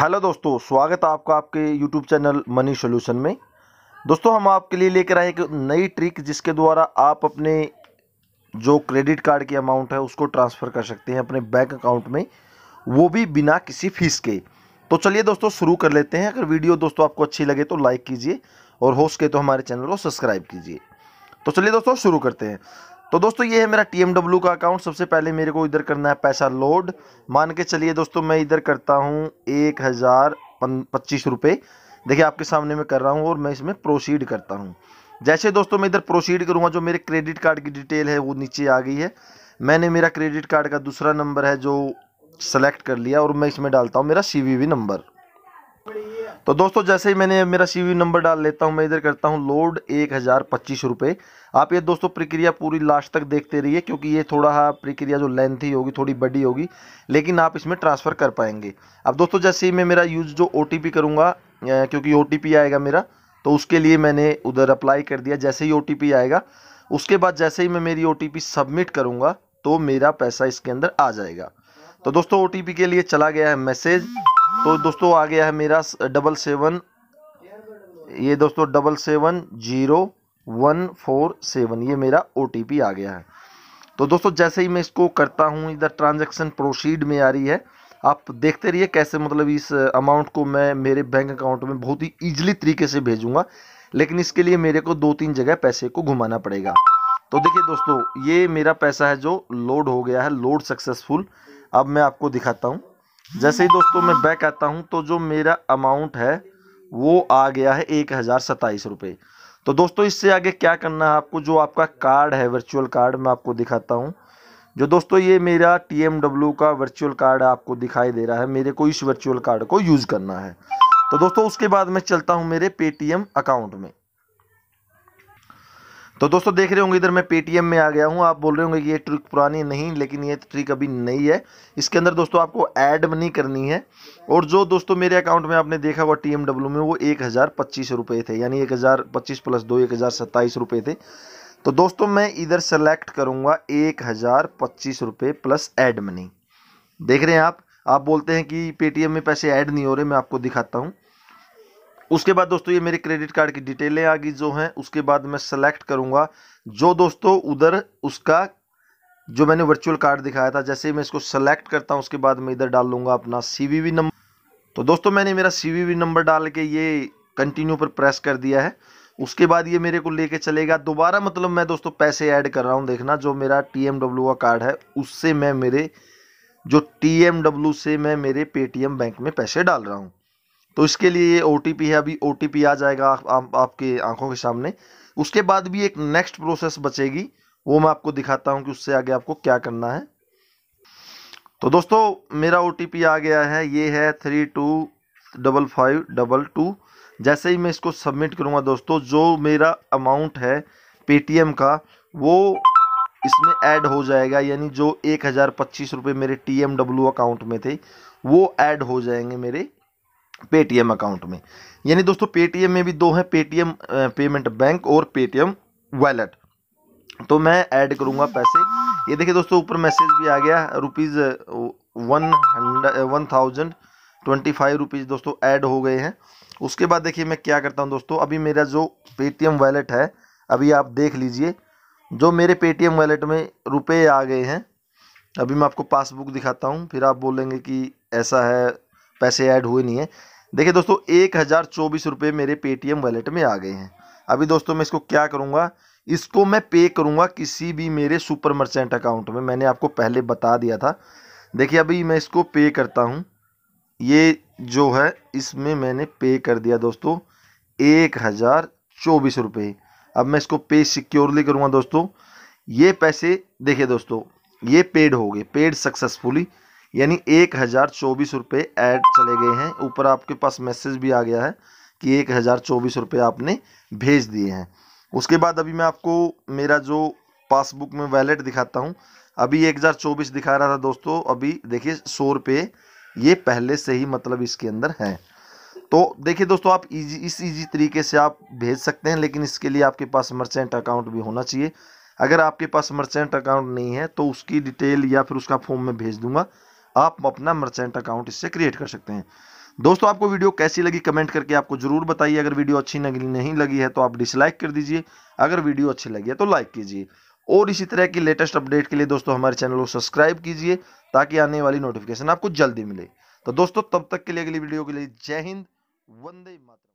hello दोस्तों स्वागत है आपका आपके यूट्यूब चैनल मनी सोल्यूशन में दोस्तों हम आपके लिए लेकर आए एक नई ट्रिक जिसके द्वारा आप अपने जो क्रेडिट कार्ड की अमाउंट है उसको ट्रांसफ़र कर सकते हैं अपने बैंक अकाउंट में वो भी बिना किसी फीस के तो चलिए दोस्तों शुरू कर लेते हैं अगर वीडियो दोस्तों आपको अच्छी लगे तो लाइक कीजिए और हो सके तो हमारे चैनल को सब्सक्राइब कीजिए तो चलिए दोस्तों शुरू करते हैं तो दोस्तों ये है मेरा टी का अकाउंट सबसे पहले मेरे को इधर करना है पैसा लोड मान के चलिए दोस्तों मैं इधर करता हूँ एक हज़ार पच्चीस रुपये देखिए आपके सामने मैं कर रहा हूँ और मैं इसमें प्रोसीड करता हूँ जैसे दोस्तों मैं इधर प्रोसीड करूँगा जो मेरे क्रेडिट कार्ड की डिटेल है वो नीचे आ गई है मैंने मेरा क्रेडिट कार्ड का दूसरा नंबर है जो सेलेक्ट कर लिया और मैं इसमें डालता हूँ मेरा सी नंबर तो दोस्तों जैसे ही मैंने मेरा सी नंबर डाल लेता हूँ मैं इधर करता हूँ लोड एक हज़ार पच्चीस रुपये आप ये दोस्तों प्रक्रिया पूरी लास्ट तक देखते रहिए क्योंकि ये थोड़ा हा प्रक्रिया जो लेंथी होगी थोड़ी बड़ी होगी लेकिन आप इसमें ट्रांसफ़र कर पाएंगे अब दोस्तों जैसे ही मैं मेरा यूज़ जो ओ करूँगा क्योंकि ओ आएगा मेरा तो उसके लिए मैंने उधर अप्लाई कर दिया जैसे ही ओ आएगा उसके बाद जैसे ही मैं मेरी ओ सबमिट करूँगा तो मेरा पैसा इसके अंदर आ जाएगा तो दोस्तों ओ के लिए चला गया है मैसेज तो दोस्तों आ गया है मेरा डबल सेवन ये दोस्तों double seven zero one four seven ये मेरा ओ आ गया है तो दोस्तों जैसे ही मैं इसको करता हूँ इधर ट्रांजैक्शन प्रोसीड में आ रही है आप देखते रहिए कैसे मतलब इस अमाउंट को मैं मेरे बैंक अकाउंट में बहुत ही ईजिली तरीके से भेजूंगा लेकिन इसके लिए मेरे को दो तीन जगह पैसे को घुमाना पड़ेगा तो देखिए दोस्तों ये मेरा पैसा है जो लोड हो गया है लोड सक्सेसफुल अब मैं आपको दिखाता हूँ जैसे ही दोस्तों मैं बैक आता हूँ तो जो मेरा अमाउंट है वो आ गया है एक हज़ार सत्ताईस रुपये तो दोस्तों इससे आगे क्या करना है आपको जो आपका कार्ड है वर्चुअल कार्ड मैं आपको दिखाता हूँ जो दोस्तों ये मेरा टी का वर्चुअल कार्ड आपको दिखाई दे रहा है मेरे को इस वर्चुअल कार्ड को यूज़ करना है तो दोस्तों उसके बाद मैं चलता हूँ मेरे पेटीएम अकाउंट में तो दोस्तों देख रहे होंगे इधर मैं पेटीएम में आ गया हूँ आप बोल रहे होंगे कि ये ट्रिक पुरानी नहीं लेकिन ये ट्रिक अभी नई है इसके अंदर दोस्तों आपको ऐड मनी करनी है और जो दोस्तों मेरे अकाउंट में आपने देखा हुआ टी में वो एक हज़ार पच्चीस रुपये थे यानी एक हज़ार पच्चीस प्लस दो एक हज़ार सत्ताईस रुपये थे तो दोस्तों मैं इधर सेलेक्ट करूँगा एक हज़ार पच्चीस रुपये प्लस ऐड मनी देख रहे हैं आप आप बोलते हैं कि पेटीएम में पैसे ऐड नहीं हो रहे मैं आपको दिखाता हूँ उसके बाद दोस्तों ये मेरे क्रेडिट कार्ड की डिटेलें आ गई जो हैं उसके बाद मैं सेलेक्ट करूंगा जो दोस्तों उधर उसका जो मैंने वर्चुअल कार्ड दिखाया था जैसे मैं इसको सेलेक्ट करता हूँ उसके बाद मैं इधर डाल लूंगा अपना सी नंबर तो दोस्तों मैंने मेरा सी नंबर डाल के ये कंटिन्यू पर प्रेस कर दिया है उसके बाद ये मेरे को लेके चलेगा दोबारा मतलब मैं दोस्तों पैसे ऐड कर रहा हूँ देखना जो मेरा टी का कार्ड है उससे मैं मेरे जो टी से मैं मेरे पेटीएम बैंक में पैसे डाल रहा हूँ तो इसके लिए ये ओ है अभी ओ आ जाएगा आप, आप, आपके आंखों के सामने उसके बाद भी एक नेक्स्ट प्रोसेस बचेगी वो मैं आपको दिखाता हूँ कि उससे आगे आपको क्या करना है तो दोस्तों मेरा ओ आ गया है ये है three two double five double two जैसे ही मैं इसको सबमिट करूँगा दोस्तों जो मेरा अमाउंट है पेटीएम का वो इसमें ऐड हो जाएगा यानी जो एक हज़ार पच्चीस रुपये मेरे टी एम डब्ल्यू अकाउंट में थे वो ऐड हो जाएंगे मेरे पेटीएम अकाउंट में यानी दोस्तों पेटीएम में भी दो हैं पेटीएम पेमेंट बैंक और पेटीएम वैलेट तो मैं ऐड करूँगा पैसे ये देखिए दोस्तों ऊपर मैसेज भी आ गया rupees one hundred one thousand twenty five rupees दोस्तों ऐड हो गए हैं उसके बाद देखिए मैं क्या करता हूँ दोस्तों अभी मेरा जो पेटीएम वैलेट है अभी आप देख लीजिए जो मेरे पेटीएम वैलेट में रुपये आ गए हैं अभी मैं आपको पासबुक दिखाता हूँ फिर आप बोलेंगे कि ऐसा है पैसे ऐड हुए नहीं है देखिए दोस्तों एक हज़ार चौबीस रुपये मेरे पेटीएम वैलेट में आ गए हैं अभी दोस्तों मैं इसको क्या करूँगा इसको मैं पे करूँगा किसी भी मेरे सुपर मर्चेंट अकाउंट में मैंने आपको पहले बता दिया था देखिए अभी मैं इसको पे करता हूँ ये जो है इसमें मैंने पे कर दिया दोस्तों एक हज़ार चौबीस रुपये अब मैं इसको पे सिक्योरली करूँगा दोस्तों ये पैसे देखिए दोस्तों ये पेड हो गए पेड सक्सेसफुली यानी एक हज़ार चौबीस रुपये ऐड चले गए हैं ऊपर आपके पास मैसेज भी आ गया है कि एक हज़ार चौबीस रुपये आपने भेज दिए हैं उसके बाद अभी मैं आपको मेरा जो पासबुक में वैलेट दिखाता हूँ अभी एक हज़ार चौबीस दिखा रहा था दोस्तों अभी देखिए सौ रुपये ये पहले से ही मतलब इसके अंदर है तो देखिए दोस्तों आप इजी इस इजी तरीके से आप भेज सकते हैं लेकिन इसके लिए आपके पास मर्चेंट अकाउंट भी होना चाहिए अगर आपके पास मर्चेंट अकाउंट नहीं है तो उसकी डिटेल या फिर उसका फॉर्म मैं भेज दूंगा आप अपना मर्चेंट अकाउंट इससे क्रिएट कर सकते हैं दोस्तों आपको वीडियो कैसी लगी कमेंट करके आपको जरूर बताइए अगर वीडियो अच्छी नहीं लगी है तो आप डिसलाइक कर दीजिए अगर वीडियो अच्छी लगी है तो लाइक कीजिए और इसी तरह की लेटेस्ट अपडेट के लिए दोस्तों हमारे चैनल को सब्सक्राइब कीजिए ताकि आने वाली नोटिफिकेशन आपको जल्दी मिले तो दोस्तों तब तक के लिए अगली वीडियो के लिए जय हिंद वंदे मातरम